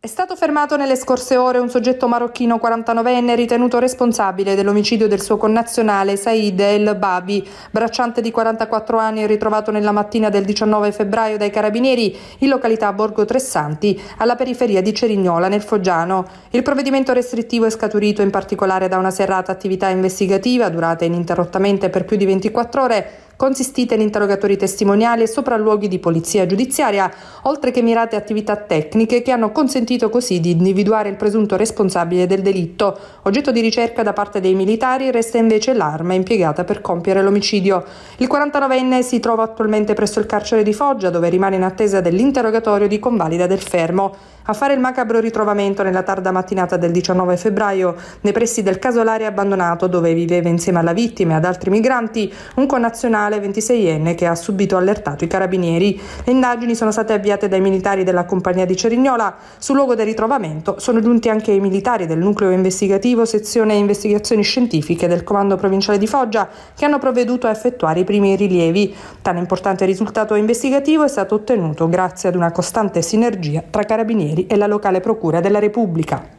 È stato fermato nelle scorse ore un soggetto marocchino 49enne ritenuto responsabile dell'omicidio del suo connazionale Said El Babi, bracciante di 44 anni ritrovato nella mattina del 19 febbraio dai carabinieri in località Borgo Tressanti, alla periferia di Cerignola, nel Foggiano. Il provvedimento restrittivo è scaturito in particolare da una serrata attività investigativa durata ininterrottamente per più di 24 ore consistite in interrogatori testimoniali e sopralluoghi di polizia giudiziaria, oltre che mirate attività tecniche che hanno consentito così di individuare il presunto responsabile del delitto. Oggetto di ricerca da parte dei militari resta invece l'arma impiegata per compiere l'omicidio. Il 49enne si trova attualmente presso il carcere di Foggia, dove rimane in attesa dell'interrogatorio di convalida del fermo. A fare il macabro ritrovamento nella tarda mattinata del 19 febbraio, nei pressi del casolare abbandonato dove viveva insieme alla vittima e ad altri migranti, un connazionale locale 26enne che ha subito allertato i carabinieri. Le indagini sono state avviate dai militari della compagnia di Cerignola. Sul luogo del ritrovamento sono giunti anche i militari del nucleo investigativo sezione investigazioni scientifiche del comando provinciale di Foggia che hanno provveduto a effettuare i primi rilievi. Tale importante risultato investigativo è stato ottenuto grazie ad una costante sinergia tra carabinieri e la locale procura della Repubblica.